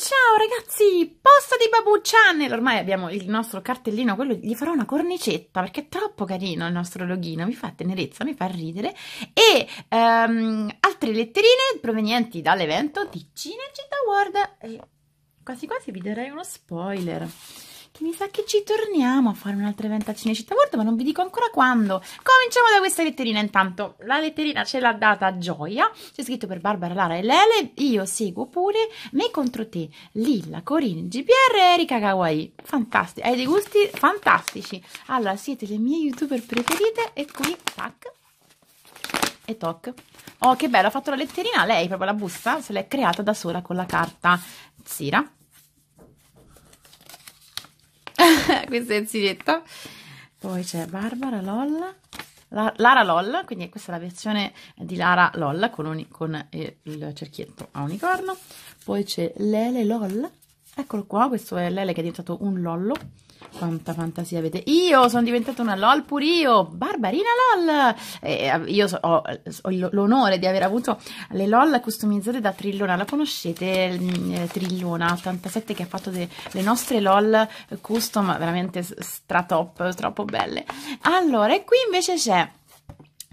Ciao ragazzi, posta di Babu Channel! Ormai abbiamo il nostro cartellino, quello gli farò una cornicetta perché è troppo carino il nostro loghino, mi fa tenerezza, mi fa ridere. E um, altre letterine provenienti dall'evento di Cinecittà World. E quasi quasi vi darei uno spoiler mi sa che ci torniamo a fare un'altra evento a Cinecittà World, ma non vi dico ancora quando. Cominciamo da questa letterina intanto. La letterina ce l'ha data Gioia, c'è scritto per Barbara, Lara e Lele, io seguo pure, me contro te, Lilla, Corinne, GPR e Erika Kawaii. Fantastico, hai dei gusti fantastici. Allora, siete le mie youtuber preferite e qui, tac, e toc. Oh, che bello, ha fatto la letterina lei, proprio la busta, se l'è creata da sola con la carta Sira. questa è Ziretta. Poi c'è Barbara Lolla. La, Lara LOL, quindi questa è la versione di Lara LOL con, un, con eh, il cerchietto a unicorno. Poi c'è Lele LOL, eccolo qua, questo è Lele che è diventato un Lollo quanta fantasia avete. Io sono diventata una LOL pur io, Barbarina LOL. Eh, io so, ho, ho l'onore di aver avuto le LOL customizzate da Trillona. La conoscete mm, eh, Trillona 87 che ha fatto de, le nostre LOL custom veramente stratop, troppo belle. Allora, e qui invece c'è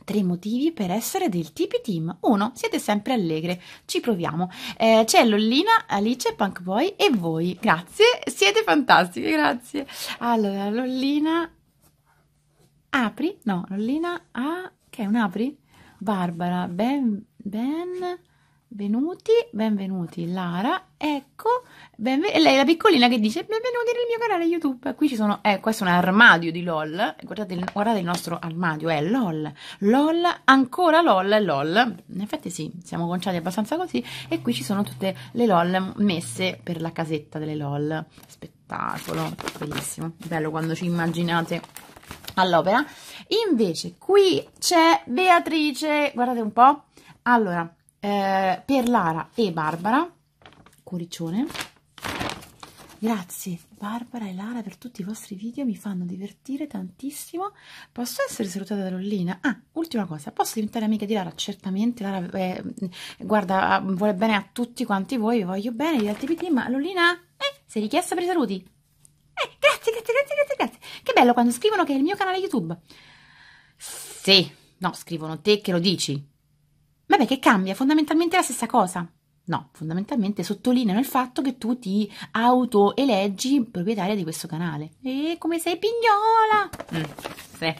Tre motivi per essere del Tipi Team. Uno, Siete sempre allegre. Ci proviamo. Eh, c'è Lollina, Alice, Punkboy e voi. Grazie, siete fantastiche, grazie. Allora, Lollina. Apri? No, Lollina. Ah, che è un apri? Barbara, Ben. Ben. Benvenuti, benvenuti Lara, ecco, benven- lei è la piccolina che dice benvenuti nel mio canale YouTube, qui ci sono, eh, questo è un armadio di LOL, guardate il, guardate il nostro armadio, è LOL, LOL, ancora LOL, LOL, in effetti sì, siamo conciati abbastanza così e qui ci sono tutte le LOL messe per la casetta delle LOL, spettacolo, bellissimo, bello quando ci immaginate all'opera, invece qui c'è Beatrice, guardate un po', allora, eh, per Lara e Barbara cuoricione grazie Barbara e Lara per tutti i vostri video mi fanno divertire tantissimo posso essere salutata da Lollina? ah, ultima cosa, posso diventare amica di Lara? certamente, Lara eh, guarda vuole bene a tutti quanti voi vi voglio bene, gli altri PT, ma Lollina eh, sei richiesta per i saluti eh, grazie, grazie, grazie, grazie, grazie che bello quando scrivono che è il mio canale YouTube sì, no, scrivono te che lo dici Vabbè, che cambia? Fondamentalmente la stessa cosa. No, fondamentalmente sottolineano il fatto che tu ti auto-eleggi proprietaria di questo canale. E come sei pignola! Mm, sì.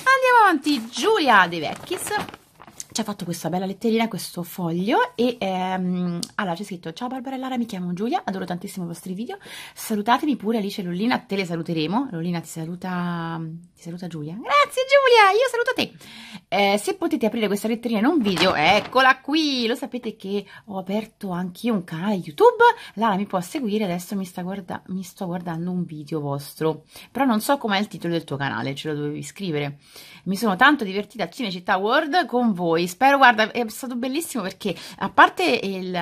Andiamo avanti, Giulia De Vecchis ci ha fatto questa bella letterina, questo foglio e ehm, allora c'è scritto ciao Barbara e Lara, mi chiamo Giulia, adoro tantissimo i vostri video, salutatemi pure Alice e Lollina, te le saluteremo, Lollina ti saluta, ti saluta Giulia, grazie Giulia, io saluto te, eh, se potete aprire questa letterina in un video, eccola qui, lo sapete che ho aperto anche io un canale YouTube, Lara mi può seguire, adesso mi, sta guarda mi sto guardando un video vostro, però non so com'è il titolo del tuo canale, ce lo dovevi scrivere, mi sono tanto divertita a Cinecittà World con voi. Spero, guarda, è stato bellissimo perché a parte il,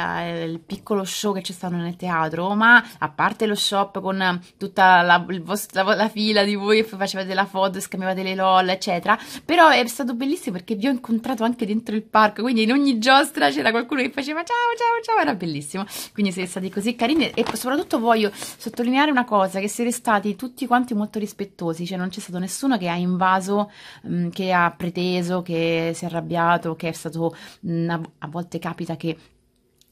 il piccolo show che c'è stato nel teatro, ma a parte lo shop con tutta la, vostra, la, la fila di voi che facevate la foto, scambiavate le LOL, eccetera, però è stato bellissimo perché vi ho incontrato anche dentro il parco, quindi in ogni giostra c'era qualcuno che faceva ciao, ciao, ciao, era bellissimo. Quindi siete stati così carini e soprattutto voglio sottolineare una cosa, che siete stati tutti quanti molto rispettosi, cioè non c'è stato nessuno che ha invaso Mm, che ha preteso, che si è arrabbiato, che è stato, mm, a, volte capita che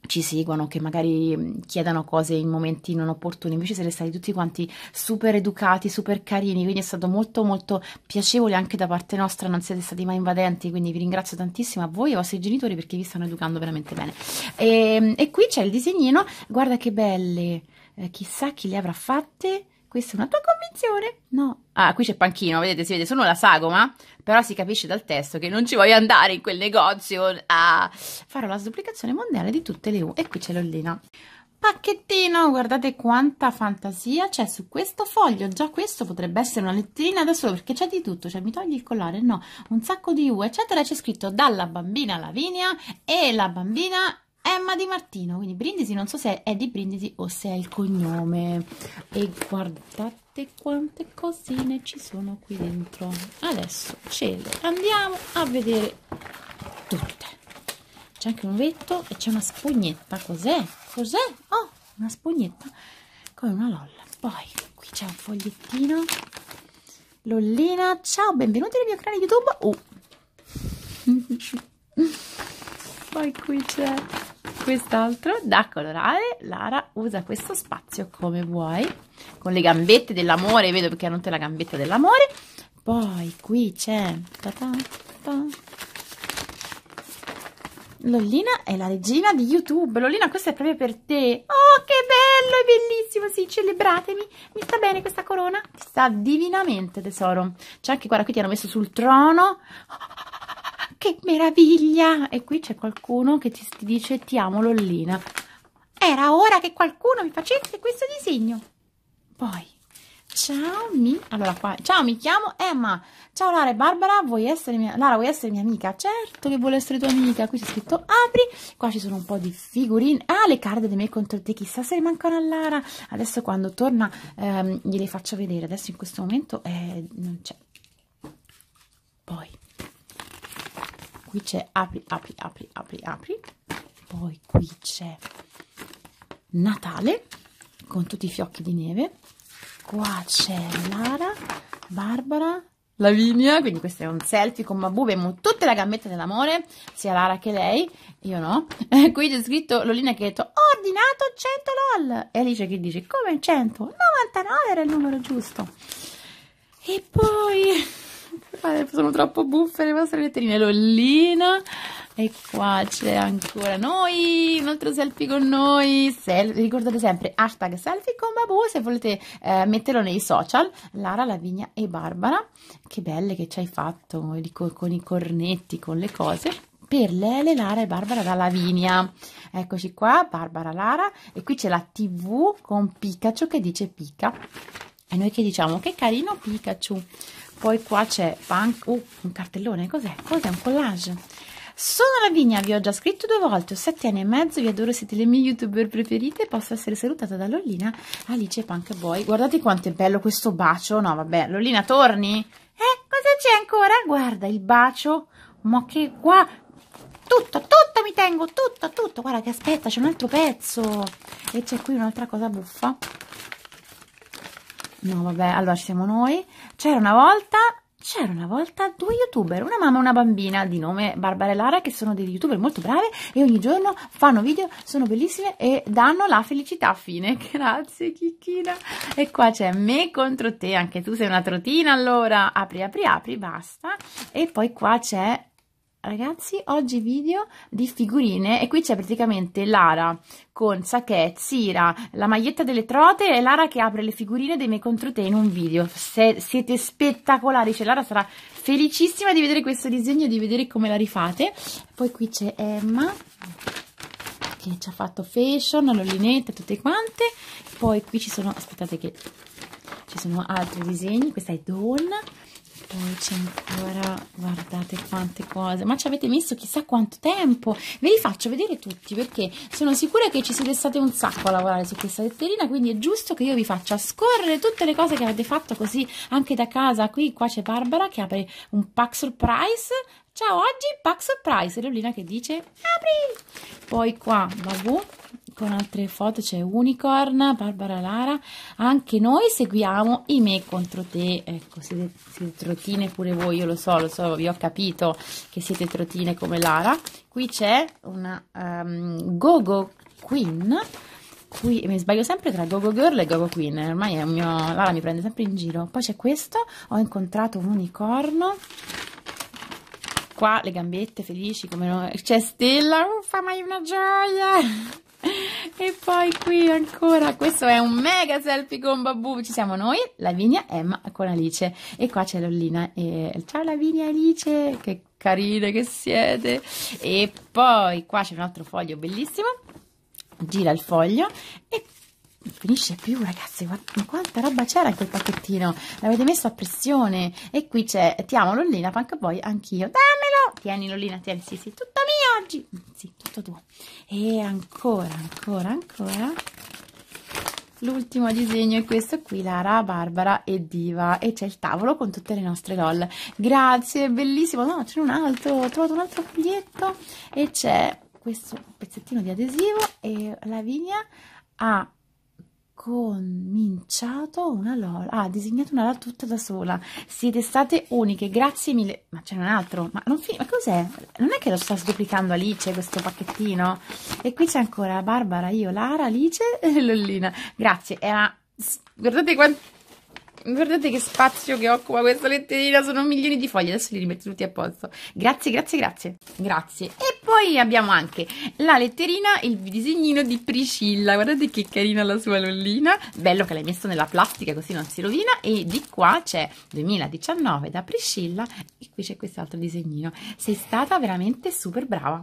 ci seguono, che magari mm, chiedano cose in momenti non opportuni, invece siete stati tutti quanti super educati, super carini, quindi è stato molto molto piacevole anche da parte nostra, non siete stati mai invadenti, quindi vi ringrazio tantissimo a voi e ai vostri genitori perché vi stanno educando veramente bene. E, ehm, e qui c'è il disegnino, guarda che belle, eh, chissà chi le avrà fatte, questa è una tua convinzione? No. Ah, qui c'è Panchino, vedete, si vede solo la sagoma, però si capisce dal testo che non ci voglio andare in quel negozio a fare la sduplicazione mondiale di tutte le U. E qui c'è l'ollina pacchettino, guardate quanta fantasia c'è su questo foglio, già questo potrebbe essere una letterina da solo perché c'è di tutto, cioè mi togli il collare, no, un sacco di U eccetera, c'è scritto dalla bambina Lavinia e la bambina Emma Di Martino, quindi Brindisi, non so se è di Brindisi o se è il cognome. E guardate quante cosine ci sono qui dentro. Adesso ce le andiamo a vedere tutte. C'è anche un vetto e c'è una spugnetta. Cos'è? Cos'è? Oh, una spugnetta come una lolla. Poi qui c'è un fogliettino. Lollina, ciao, benvenuti nel mio canale YouTube. Oh. Poi qui c'è quest'altro da colorare Lara usa questo spazio come vuoi con le gambette dell'amore vedo perché non te la gambetta dell'amore poi qui c'è Lollina è la regina di YouTube. Lollina, questo è proprio per te. Oh, che bello, è bellissimo. Sì, celebratemi. Mi sta bene questa corona? Ti sta divinamente, tesoro. C'è anche, guarda, qui ti hanno messo sul trono che meraviglia! E qui c'è qualcuno che ti, ti dice ti amo Lollina. Era ora che qualcuno mi facesse questo disegno. Poi, ciao mi... Allora qua, ciao mi chiamo Emma. Ciao Lara e Barbara, vuoi essere mia... Lara vuoi essere mia amica? Certo che vuole essere tua amica. Qui c'è scritto apri, qua ci sono un po' di figurine. Ah, le carte di me contro te, chissà se mancano a Lara. Adesso quando torna ehm, gliele faccio vedere. Adesso in questo momento eh, non c'è. Poi qui c'è apri, apri, apri, apri, apri. Poi qui c'è Natale con tutti i fiocchi di neve. Qua c'è Lara, Barbara, Lavinia, quindi questo è un selfie con Babu, abbiamo tutte la gambetta dell'amore, sia Lara che lei, io no. E qui c'è scritto Lolina che ha detto ho ordinato 100 lol e Alice che dice come 100? 99 era il numero giusto. E poi sono troppo buffe le vostre letterine. Lollina. E qua c'è ancora noi, un altro selfie con noi. Sel ricordate sempre hashtag selfie con Babu se volete eh, metterlo nei social. Lara, Lavinia e Barbara. Che belle che ci hai fatto con i cornetti, con le cose per Lele, Lara e Barbara da Lavinia. Eccoci qua, Barbara, Lara. E qui c'è la TV con Pikachu che dice Pika. E noi che diciamo? Che carino Pikachu. Poi qua c'è punk, uh, un cartellone, cos'è? Cos'è un collage? Sono la Vigna, vi ho già scritto due volte, ho sette anni e mezzo, vi adoro, siete le mie youtuber preferite, posso essere salutata da Lollina, Alice Punk Boy. Guardate quanto è bello questo bacio, no vabbè, Lollina torni? Eh, cosa c'è ancora? Guarda il bacio, ma che qua, tutto, tutto mi tengo, tutto, tutto, guarda che aspetta, c'è un altro pezzo. E c'è qui un'altra cosa buffa, No, vabbè, allora siamo noi. C'era una volta c'era una volta due youtuber, una mamma e una bambina di nome Barbara e Lara che sono degli youtuber molto brave e ogni giorno fanno video, sono bellissime e danno la felicità a fine. Grazie Chicchina. E qua c'è me contro te, anche tu sei una trotina allora. Apri, apri, apri, basta. E poi qua c'è ragazzi oggi video di figurine e qui c'è praticamente Lara con Saket, Sira, la maglietta delle trote e Lara che apre le figurine dei miei contro te in un video Se siete spettacolari, cioè Lara sarà felicissima di vedere questo disegno e di vedere come la rifate poi qui c'è Emma che ci ha fatto fashion, l'olinetta, tutte quante poi qui ci sono, aspettate che ci sono altri disegni, questa è Dawn poi c'è ancora guardate quante cose ma ci avete messo chissà quanto tempo ve li faccio vedere tutti perché sono sicura che ci siete state un sacco a lavorare su questa letterina quindi è giusto che io vi faccia scorrere tutte le cose che avete fatto così anche da casa qui qua c'è Barbara che apre un pack surprise ciao oggi pack surprise Lolina che dice apri poi qua babù con altre foto c'è Unicorn, Barbara Lara, anche noi seguiamo i me contro te, ecco siete, siete trotine pure voi, io lo so, lo so, vi ho capito che siete trottine come Lara, qui c'è una um, Gogo Queen, qui mi sbaglio sempre tra Gogo Girl e Gogo Queen, ormai è un mio, Lara mi prende sempre in giro, poi c'è questo, ho incontrato un unicorno, qua le gambette felici come noi, c'è Stella, uffa uh, ma è una gioia! E poi qui ancora, questo è un mega selfie con Babù, ci siamo noi, Lavinia, Emma con Alice e qua c'è Lollina e ciao Lavinia e Alice, che carine che siete! E poi qua c'è un altro foglio bellissimo, gira il foglio e non finisce più ragazzi guarda, ma quanta roba c'era in quel pacchettino l'avete messo a pressione e qui c'è ti amo Lollina panca poi anch'io dammelo tieni Lollina tieni sì sì tutto mio oggi sì tutto tuo e ancora ancora ancora l'ultimo disegno è questo qui Lara, Barbara e Diva e c'è il tavolo con tutte le nostre doll. grazie, bellissimo no c'è un altro, ho trovato un altro foglietto e c'è questo pezzettino di adesivo e Lavinia ha cominciato una LOL. Ah, ha disegnato una LOL tutta da sola. Siete state uniche, grazie mille. Ma c'è un altro, ma non Ma cos'è? Non è che lo sta duplicando Alice questo pacchettino? E qui c'è ancora Barbara, io, Lara, Alice e Lollina. Grazie, era. Guardate quanto. Guardate che spazio che occupa questa letterina, sono milioni di foglie, adesso li rimetto tutti a posto. Grazie, grazie, grazie. Grazie. E poi abbiamo anche la letterina e il disegnino di Priscilla, guardate che carina la sua lollina, bello che l'hai messo nella plastica così non si rovina e di qua c'è 2019 da Priscilla e qui c'è quest'altro disegnino, sei stata veramente super brava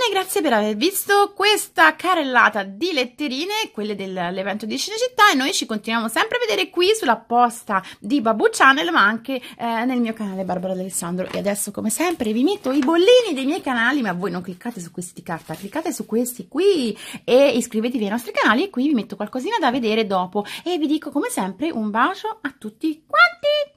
bene, grazie per aver visto questa carrellata di letterine, quelle dell'evento di Cinecittà e noi ci continuiamo sempre a vedere qui sulla posta di Babu Channel ma anche eh, nel mio canale Barbara D'Alessandro e adesso come sempre vi metto i bollini dei miei canali ma voi non cliccate su questi di carta, cliccate su questi qui e iscrivetevi ai nostri canali e qui vi metto qualcosina da vedere dopo e vi dico come sempre un bacio a tutti quanti!